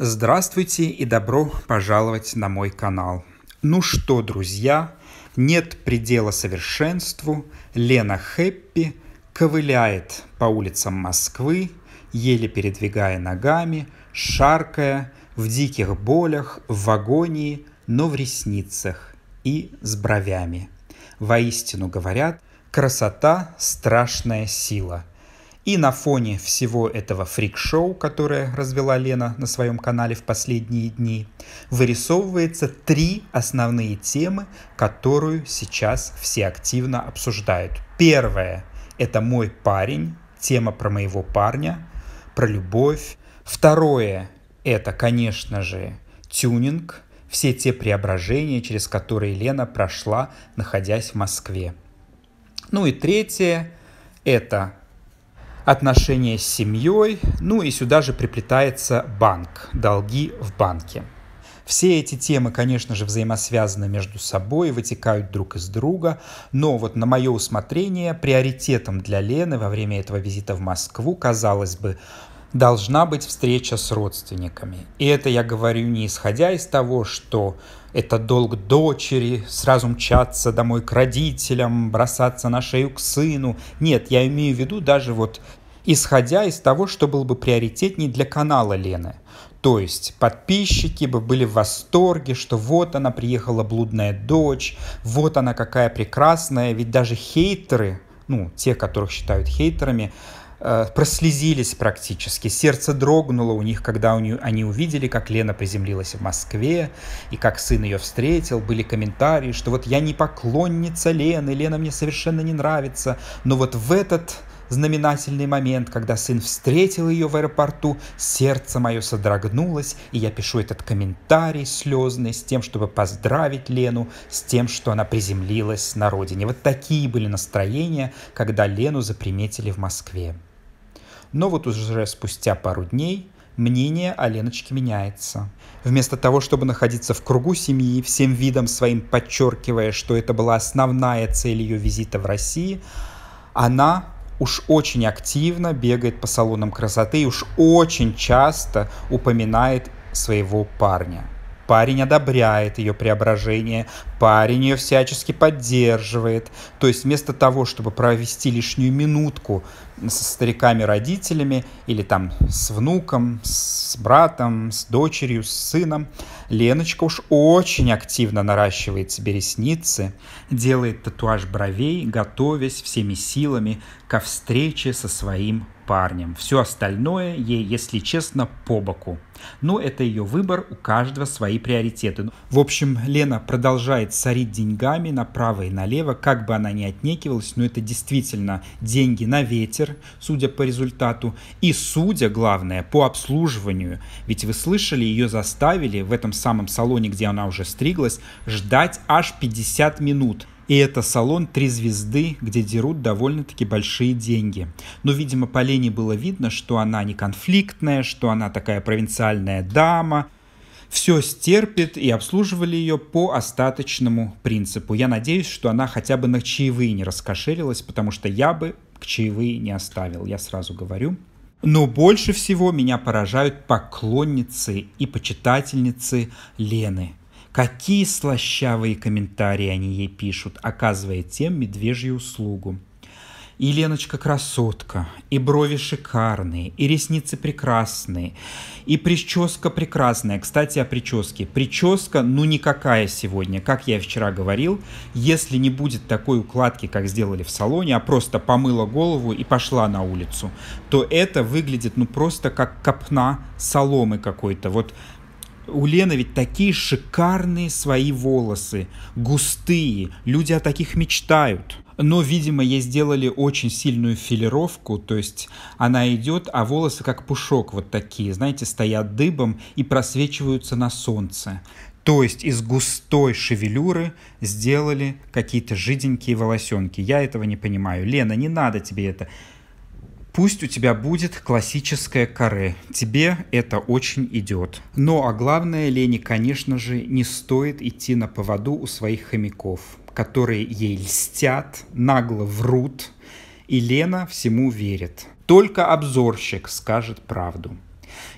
Здравствуйте и добро пожаловать на мой канал. Ну что, друзья, нет предела совершенству. Лена Хэппи ковыляет по улицам Москвы, еле передвигая ногами, шаркая, в диких болях, в агонии, но в ресницах и с бровями. Воистину говорят, красота – страшная сила – и на фоне всего этого фрик-шоу, которое развела Лена на своем канале в последние дни, вырисовывается три основные темы, которую сейчас все активно обсуждают. Первое – это «Мой парень», тема про моего парня, про любовь. Второе – это, конечно же, тюнинг, все те преображения, через которые Лена прошла, находясь в Москве. Ну и третье – это отношения с семьей, ну и сюда же приплетается банк, долги в банке. Все эти темы, конечно же, взаимосвязаны между собой, вытекают друг из друга, но вот на мое усмотрение приоритетом для Лены во время этого визита в Москву, казалось бы, должна быть встреча с родственниками. И это я говорю не исходя из того, что это долг дочери, сразу мчаться домой к родителям, бросаться на шею к сыну. Нет, я имею в виду даже вот исходя из того, что было бы приоритетней для канала Лены. То есть подписчики бы были в восторге, что вот она приехала блудная дочь, вот она какая прекрасная, ведь даже хейтеры, ну, те, которых считают хейтерами, э, прослезились практически. Сердце дрогнуло у них, когда у нее, они увидели, как Лена приземлилась в Москве, и как сын ее встретил. Были комментарии, что вот я не поклонница Лены, Лена мне совершенно не нравится. Но вот в этот знаменательный момент, когда сын встретил ее в аэропорту, сердце мое содрогнулось, и я пишу этот комментарий слезный с тем, чтобы поздравить Лену, с тем, что она приземлилась на родине. Вот такие были настроения, когда Лену заприметили в Москве. Но вот уже спустя пару дней мнение о Леночке меняется. Вместо того, чтобы находиться в кругу семьи, всем видом своим подчеркивая, что это была основная цель ее визита в России, она уж очень активно бегает по салонам красоты и уж очень часто упоминает своего парня парень одобряет ее преображение, парень ее всячески поддерживает. То есть вместо того, чтобы провести лишнюю минутку со стариками-родителями или там с внуком, с братом, с дочерью, с сыном, Леночка уж очень активно наращивает себе ресницы, делает татуаж бровей, готовясь всеми силами ко встрече со своим парнем. Все остальное ей, если честно, по боку. Но ну, это ее выбор, у каждого свои приоритеты. В общем, Лена продолжает сорить деньгами направо и налево, как бы она ни отнекивалась, но это действительно деньги на ветер, судя по результату, и судя, главное, по обслуживанию. Ведь вы слышали, ее заставили в этом самом салоне, где она уже стриглась, ждать аж 50 минут. И это салон «Три звезды», где дерут довольно-таки большие деньги. Но, видимо, по Лене было видно, что она не конфликтная, что она такая провинциальная дама. Все стерпит и обслуживали ее по остаточному принципу. Я надеюсь, что она хотя бы на чаевые не раскошелилась, потому что я бы к чаевые не оставил, я сразу говорю. Но больше всего меня поражают поклонницы и почитательницы Лены. Какие слащавые комментарии они ей пишут, оказывая тем медвежью услугу. И Леночка красотка, и брови шикарные, и ресницы прекрасные, и прическа прекрасная. Кстати, о прическе. Прическа, ну, никакая сегодня. Как я вчера говорил, если не будет такой укладки, как сделали в салоне, а просто помыла голову и пошла на улицу, то это выглядит, ну, просто как копна соломы какой-то. Вот у Лены ведь такие шикарные свои волосы, густые, люди о таких мечтают. Но, видимо, ей сделали очень сильную филировку, то есть она идет, а волосы как пушок вот такие, знаете, стоят дыбом и просвечиваются на солнце. То есть из густой шевелюры сделали какие-то жиденькие волосенки. Я этого не понимаю. Лена, не надо тебе это. Пусть у тебя будет классическое каре. Тебе это очень идет. Ну а главное, Лене, конечно же, не стоит идти на поводу у своих хомяков, которые ей льстят, нагло врут, и Лена всему верит. Только обзорщик скажет правду.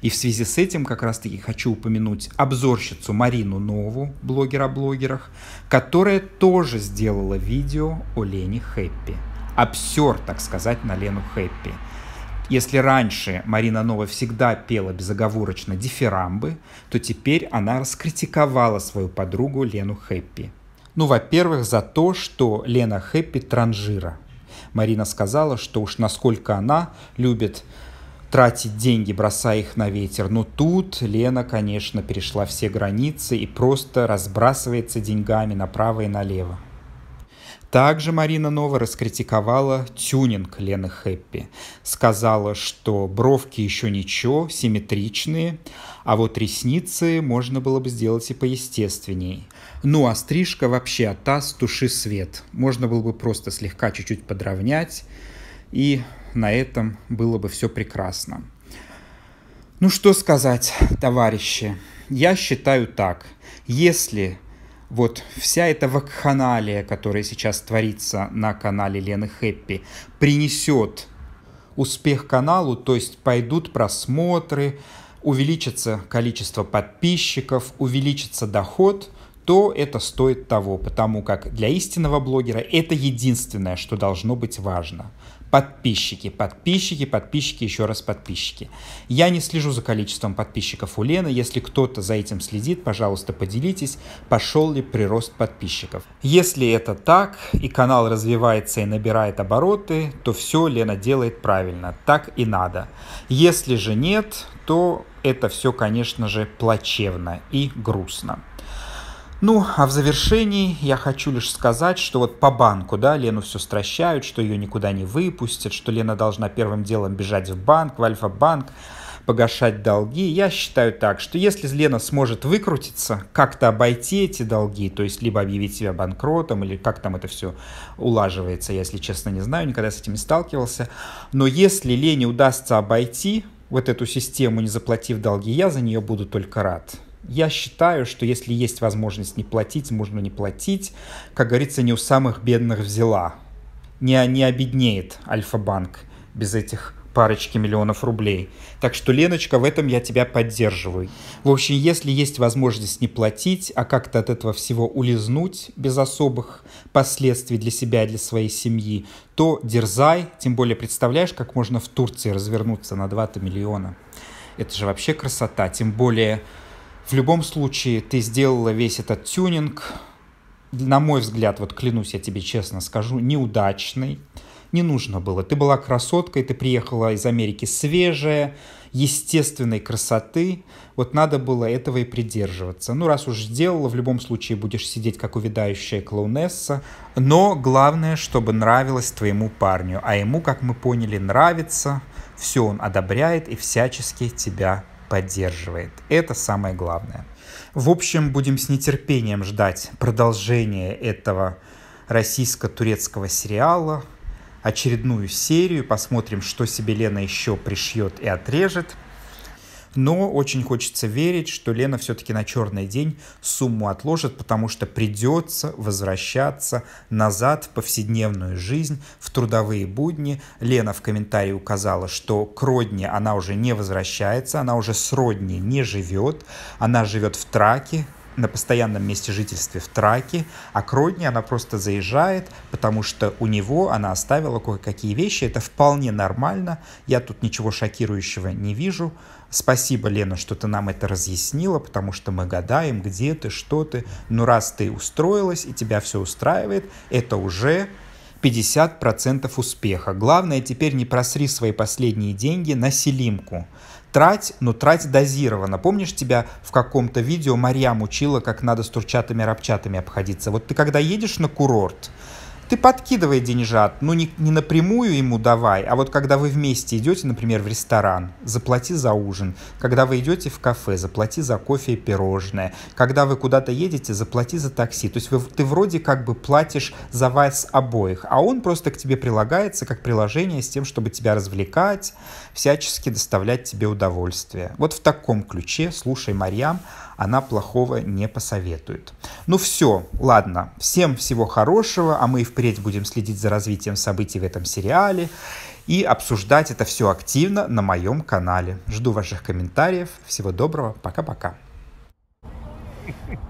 И в связи с этим как раз-таки хочу упомянуть обзорщицу Марину Нову, блогера о блогерах, которая тоже сделала видео о Лене Хэппи обсер, так сказать, на Лену Хэппи. Если раньше Марина Нова всегда пела безоговорочно дифирамбы, то теперь она раскритиковала свою подругу Лену Хэппи. Ну, во-первых, за то, что Лена Хэппи транжира. Марина сказала, что уж насколько она любит тратить деньги, бросая их на ветер. Но тут Лена, конечно, перешла все границы и просто разбрасывается деньгами направо и налево. Также Марина Нова раскритиковала тюнинг Лены Хэппи. Сказала, что бровки еще ничего, симметричные, а вот ресницы можно было бы сделать и поестественней. Ну а стрижка вообще от таз туши свет. Можно было бы просто слегка чуть-чуть подровнять, и на этом было бы все прекрасно. Ну что сказать, товарищи, я считаю так. Если вот вся эта вакханалия, которая сейчас творится на канале Лены Хэппи, принесет успех каналу, то есть пойдут просмотры, увеличится количество подписчиков, увеличится доход – то это стоит того, потому как для истинного блогера это единственное, что должно быть важно. Подписчики, подписчики, подписчики, еще раз подписчики. Я не слежу за количеством подписчиков у Лены. Если кто-то за этим следит, пожалуйста, поделитесь, пошел ли прирост подписчиков. Если это так, и канал развивается и набирает обороты, то все Лена делает правильно. Так и надо. Если же нет, то это все, конечно же, плачевно и грустно. Ну, а в завершении я хочу лишь сказать, что вот по банку, да, Лену все стращают, что ее никуда не выпустят, что Лена должна первым делом бежать в банк, в Альфа-банк, погашать долги. Я считаю так, что если Лена сможет выкрутиться, как-то обойти эти долги, то есть либо объявить себя банкротом, или как там это все улаживается, я, если честно, не знаю, никогда с этим не сталкивался. Но если Лене удастся обойти вот эту систему, не заплатив долги, я за нее буду только рад. Я считаю, что если есть возможность не платить, можно не платить. Как говорится, не у самых бедных взяла. Не, не обеднеет Альфа-банк без этих парочки миллионов рублей. Так что, Леночка, в этом я тебя поддерживаю. В общем, если есть возможность не платить, а как-то от этого всего улизнуть без особых последствий для себя и для своей семьи, то дерзай, тем более представляешь, как можно в Турции развернуться на 2-3 миллиона. Это же вообще красота, тем более в любом случае, ты сделала весь этот тюнинг, на мой взгляд, вот клянусь, я тебе честно скажу, неудачный. Не нужно было. Ты была красоткой, ты приехала из Америки свежая, естественной красоты. Вот надо было этого и придерживаться. Ну, раз уж сделала, в любом случае будешь сидеть, как увядающая клоунесса. Но главное, чтобы нравилось твоему парню. А ему, как мы поняли, нравится. Все он одобряет и всячески тебя поддерживает. Это самое главное. В общем, будем с нетерпением ждать продолжения этого российско-турецкого сериала, очередную серию, посмотрим, что себе Лена еще пришьет и отрежет – но очень хочется верить, что Лена все-таки на черный день сумму отложит, потому что придется возвращаться назад в повседневную жизнь, в трудовые будни. Лена в комментарии указала, что к родне она уже не возвращается, она уже с родни не живет, она живет в Траке, на постоянном месте жительства в Траке, а к родне она просто заезжает, потому что у него она оставила кое-какие вещи. Это вполне нормально, я тут ничего шокирующего не вижу. Спасибо, Лена, что ты нам это разъяснила, потому что мы гадаем, где ты, что ты. Но ну, раз ты устроилась и тебя все устраивает, это уже 50% успеха. Главное теперь не просри свои последние деньги на селимку. Трать, но трать дозированно. Помнишь, тебя в каком-то видео Марьям учила, как надо с турчатами-рабчатами обходиться? Вот ты когда едешь на курорт, ты подкидывай деньжат, ну не, не напрямую ему давай, а вот когда вы вместе идете, например, в ресторан, заплати за ужин, когда вы идете в кафе, заплати за кофе и пирожное, когда вы куда-то едете, заплати за такси, то есть вы, ты вроде как бы платишь за вас обоих, а он просто к тебе прилагается как приложение с тем, чтобы тебя развлекать, всячески доставлять тебе удовольствие. Вот в таком ключе слушай Марьям, она плохого не посоветует. Ну все, ладно, всем всего хорошего, а мы и впредь будем следить за развитием событий в этом сериале и обсуждать это все активно на моем канале. Жду ваших комментариев. Всего доброго. Пока-пока. Thank you.